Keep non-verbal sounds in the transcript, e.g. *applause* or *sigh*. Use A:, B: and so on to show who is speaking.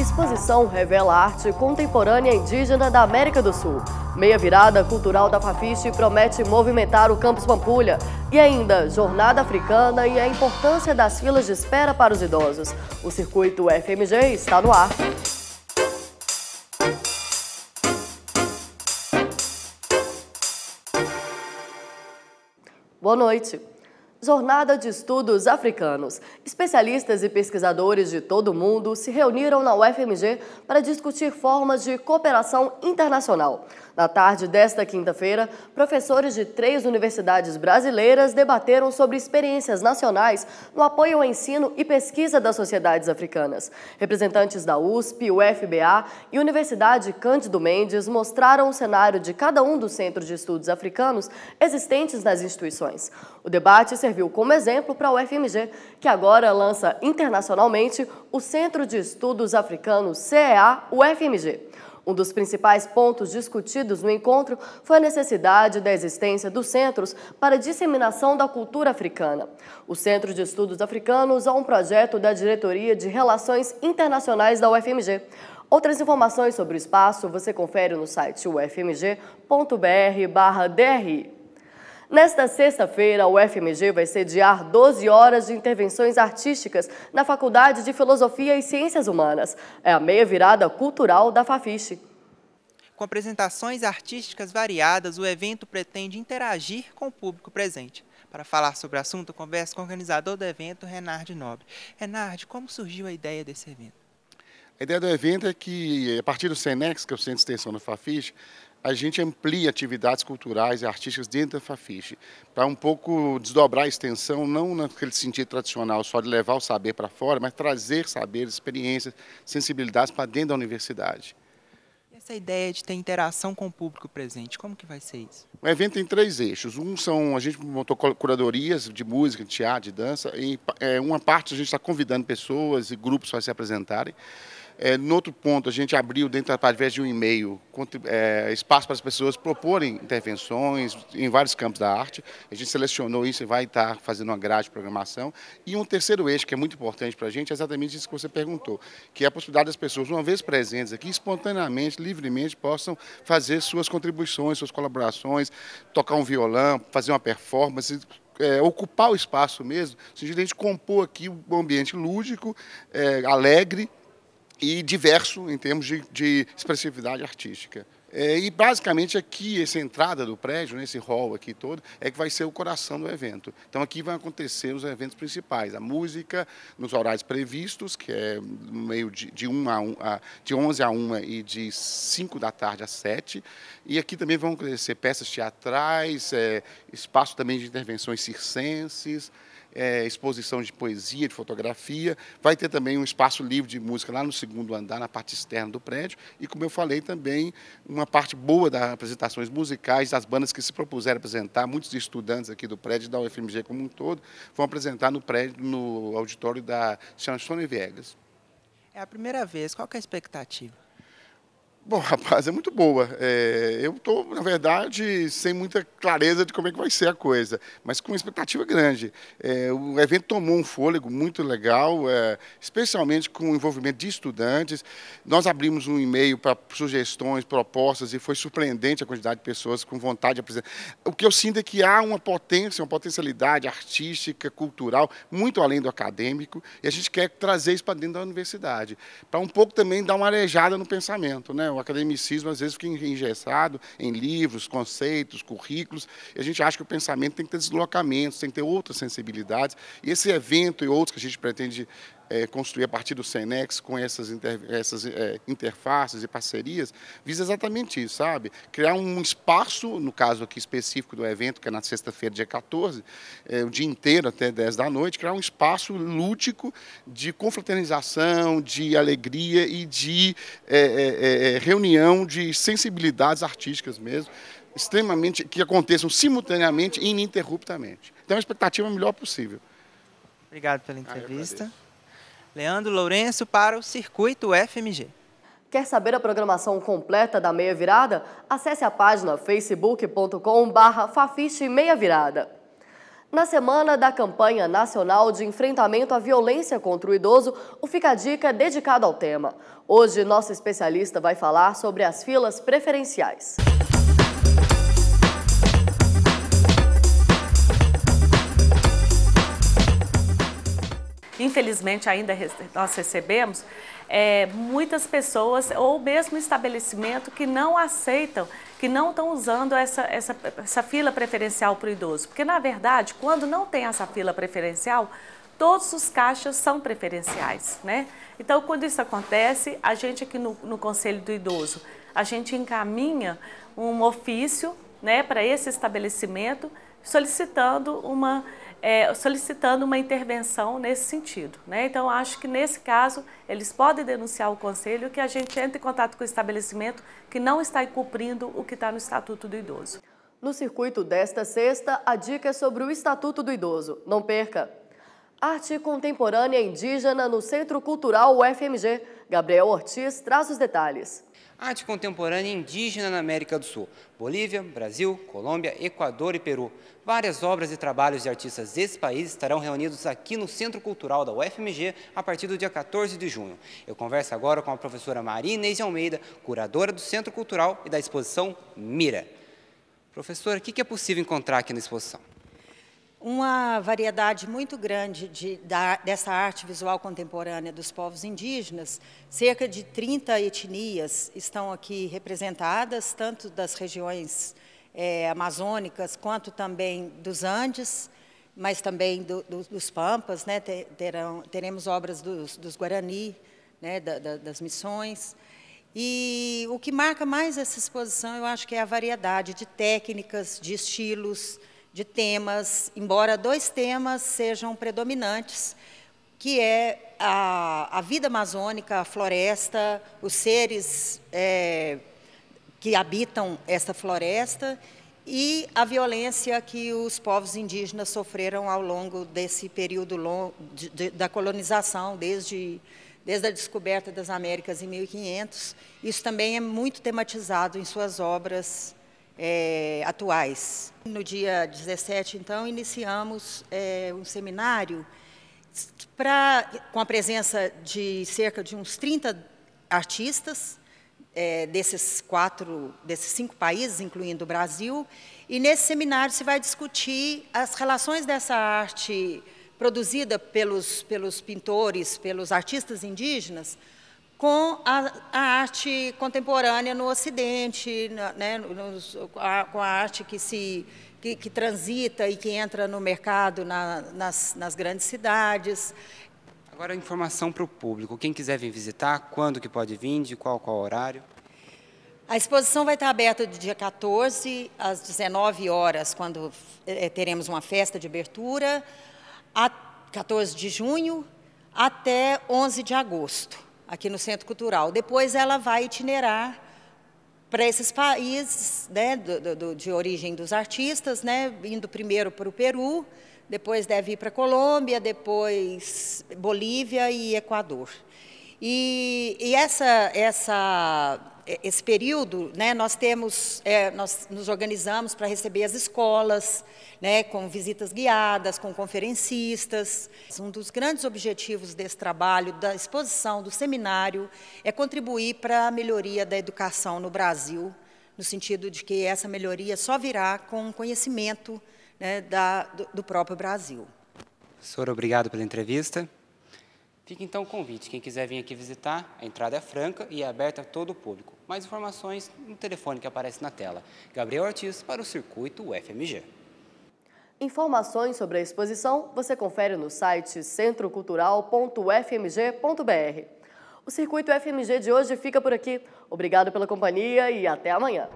A: Exposição revela arte contemporânea indígena da América do Sul. Meia virada cultural da Fafiche promete movimentar o campus Pampulha. E ainda, jornada africana e a importância das filas de espera para os idosos. O circuito FMG está no ar. Boa noite. Jornada de Estudos Africanos. Especialistas e pesquisadores de todo o mundo se reuniram na UFMG para discutir formas de cooperação internacional. Na tarde desta quinta-feira, professores de três universidades brasileiras debateram sobre experiências nacionais no apoio ao ensino e pesquisa das sociedades africanas. Representantes da USP, UFBA e Universidade Cândido Mendes mostraram o cenário de cada um dos centros de estudos africanos existentes nas instituições. O debate se serviu como exemplo para a UFMG, que agora lança internacionalmente o Centro de Estudos Africanos CEA-UFMG. Um dos principais pontos discutidos no encontro foi a necessidade da existência dos centros para disseminação da cultura africana. O Centro de Estudos Africanos é um projeto da Diretoria de Relações Internacionais da UFMG. Outras informações sobre o espaço você confere no site ufmgbr dr Nesta sexta-feira, o FMG vai sediar 12 horas de intervenções artísticas na Faculdade de Filosofia e Ciências Humanas. É a meia virada cultural da Fafiche.
B: Com apresentações artísticas variadas, o evento pretende interagir com o público presente. Para falar sobre o assunto, converso com o organizador do evento, Renard Nobre. Renard, como surgiu a ideia desse evento?
C: A ideia do evento é que, a partir do Senex, que é o Centro de Extensão da Fafiche, a gente amplia atividades culturais e artísticas dentro da Fafiche, para um pouco desdobrar a extensão, não naquele sentido tradicional só de levar o saber para fora, mas trazer saberes, experiências, sensibilidades para dentro da universidade.
B: E essa ideia de ter interação com o público presente, como que vai ser isso?
C: O evento tem três eixos. Um são, a gente montou curadorias de música, de teatro, de dança, e é, uma parte a gente está convidando pessoas e grupos para se apresentarem. É, no outro ponto, a gente abriu, dentro através de um e-mail, é, espaço para as pessoas proporem intervenções em vários campos da arte. A gente selecionou isso e vai estar fazendo uma grade de programação. E um terceiro eixo, que é muito importante para a gente, é exatamente isso que você perguntou, que é a possibilidade das pessoas, uma vez presentes aqui, espontaneamente, livremente, possam fazer suas contribuições, suas colaborações, tocar um violão, fazer uma performance, é, ocupar o espaço mesmo, no sentido de a gente compor aqui um ambiente lúdico, é, alegre, e diverso em termos de, de expressividade artística. É, e basicamente aqui, essa entrada do prédio, nesse né, hall aqui todo, é que vai ser o coração do evento. Então aqui vão acontecer os eventos principais, a música nos horários previstos, que é no meio de, de, um a um, a, de 11 a 1 e de 5 da tarde a 7. E aqui também vão acontecer peças teatrais, é, espaço também de intervenções circenses, é, exposição de poesia, de fotografia. Vai ter também um espaço livre de música lá no segundo andar, na parte externa do prédio. E, como eu falei, também uma parte boa das apresentações musicais, das bandas que se propuseram apresentar. Muitos estudantes aqui do prédio, da UFMG como um todo, vão apresentar no prédio, no auditório da Chansone Viegas.
B: É a primeira vez. Qual é a expectativa?
C: Bom, *laughs* rapaz, é muito boa. É, eu estou, na verdade, sem muita clareza de como é que vai ser a coisa, mas com uma expectativa grande. É, o evento tomou um fôlego muito legal, é, especialmente com o envolvimento de estudantes. Nós abrimos um e-mail para sugestões, propostas, e foi surpreendente a quantidade de pessoas com vontade de apresentar. O que eu sinto é que há uma potência, uma potencialidade artística, cultural, muito além do acadêmico, e a gente quer trazer isso para dentro da universidade, para um pouco também dar uma arejada no pensamento, né? O academicismo às vezes fica engessado em livros, conceitos, currículos, e a gente acha que o pensamento tem que ter deslocamentos, tem que ter outras sensibilidades, e esse evento e outros que a gente pretende é, construir a partir do Senex com essas, inter, essas é, interfaces e parcerias, visa exatamente isso, sabe? Criar um espaço, no caso aqui específico do evento, que é na sexta-feira, dia 14, é, o dia inteiro até 10 da noite, criar um espaço lúdico de confraternização, de alegria e de é, é, é, reunião de sensibilidades artísticas mesmo, extremamente, que aconteçam simultaneamente
B: e ininterruptamente. Então, a expectativa é a melhor possível. Obrigado pela ah, entrevista. Ah, Leandro Lourenço para o Circuito FMG.
A: Quer saber a programação completa da Meia Virada? Acesse a página facebook.com.br Fafiche Meia Virada. Na semana da campanha nacional de enfrentamento à violência contra o idoso, o Fica a Dica é dedicado ao tema. Hoje, nosso especialista vai falar sobre as filas preferenciais. infelizmente ainda nós recebemos, é, muitas pessoas ou mesmo estabelecimento que não aceitam, que não estão usando essa, essa, essa fila preferencial para o idoso. Porque, na verdade, quando não tem essa fila preferencial, todos os caixas são preferenciais, né? Então, quando isso acontece, a gente aqui no, no Conselho do Idoso, a gente encaminha um ofício né, para esse estabelecimento solicitando uma é, solicitando uma intervenção nesse sentido. Né? Então, acho que nesse caso, eles podem denunciar o conselho que a gente entre em contato com o estabelecimento que não está cumprindo o que está no Estatuto do Idoso. No circuito desta sexta, a dica é sobre o Estatuto do Idoso. Não perca! Arte Contemporânea Indígena no Centro Cultural UFMG. Gabriel Ortiz traz os detalhes. Arte
B: contemporânea indígena na América do Sul. Bolívia, Brasil, Colômbia, Equador e Peru. Várias obras e trabalhos de artistas desse país estarão reunidos aqui no Centro Cultural da UFMG a partir do dia 14 de junho. Eu converso agora com a professora Maria Inês de Almeida, curadora do Centro Cultural e da exposição Mira. Professora, o que é possível encontrar aqui na exposição?
D: uma variedade muito grande de, da, dessa arte visual contemporânea dos povos indígenas. Cerca de 30 etnias estão aqui representadas, tanto das regiões é, amazônicas quanto também dos Andes, mas também do, do, dos Pampas. Né? Terão, teremos obras dos, dos Guarani, né? da, da, das missões. E o que marca mais essa exposição, eu acho que é a variedade de técnicas, de estilos, de temas, embora dois temas sejam predominantes, que é a, a vida amazônica, a floresta, os seres é, que habitam essa floresta e a violência que os povos indígenas sofreram ao longo desse período long, de, de, da colonização, desde, desde a descoberta das Américas em 1500. Isso também é muito tematizado em suas obras é, atuais. No dia 17, então, iniciamos é, um seminário pra, com a presença de cerca de uns 30 artistas é, desses quatro, desses cinco países, incluindo o Brasil, e nesse seminário se vai discutir as relações dessa arte produzida pelos, pelos pintores, pelos artistas indígenas, com a, a arte contemporânea no Ocidente, né, nos, a, com a arte que se que, que, transita e que entra no mercado na, nas, nas grandes cidades. Agora,
B: informação para o público. Quem quiser vir visitar, quando que pode vir, de qual, qual horário?
D: A exposição vai estar aberta do dia 14 às 19 horas, quando é, teremos uma festa de abertura, a 14 de junho até 11 de agosto aqui no Centro Cultural. Depois ela vai itinerar para esses países né, do, do, de origem dos artistas, né, indo primeiro para o Peru, depois deve ir para a Colômbia, depois Bolívia e Equador. E, e essa, essa é, esse período, né, nós temos, é, nós nos organizamos para receber as escolas, né, com visitas guiadas, com conferencistas. Um dos grandes objetivos desse trabalho, da exposição, do seminário, é contribuir para a melhoria da educação no Brasil, no sentido de que essa melhoria só virá com conhecimento né, da, do, do próprio Brasil.
B: Sora, obrigado pela entrevista. Fica então o convite, quem quiser vir aqui visitar, a entrada é franca e é aberta a todo o público. Mais informações no telefone que aparece na tela. Gabriel Ortiz para o Circuito UFMG.
A: Informações sobre a exposição você confere no site centrocultural.ufmg.br. O Circuito FMG de hoje fica por aqui. Obrigado pela companhia e até amanhã.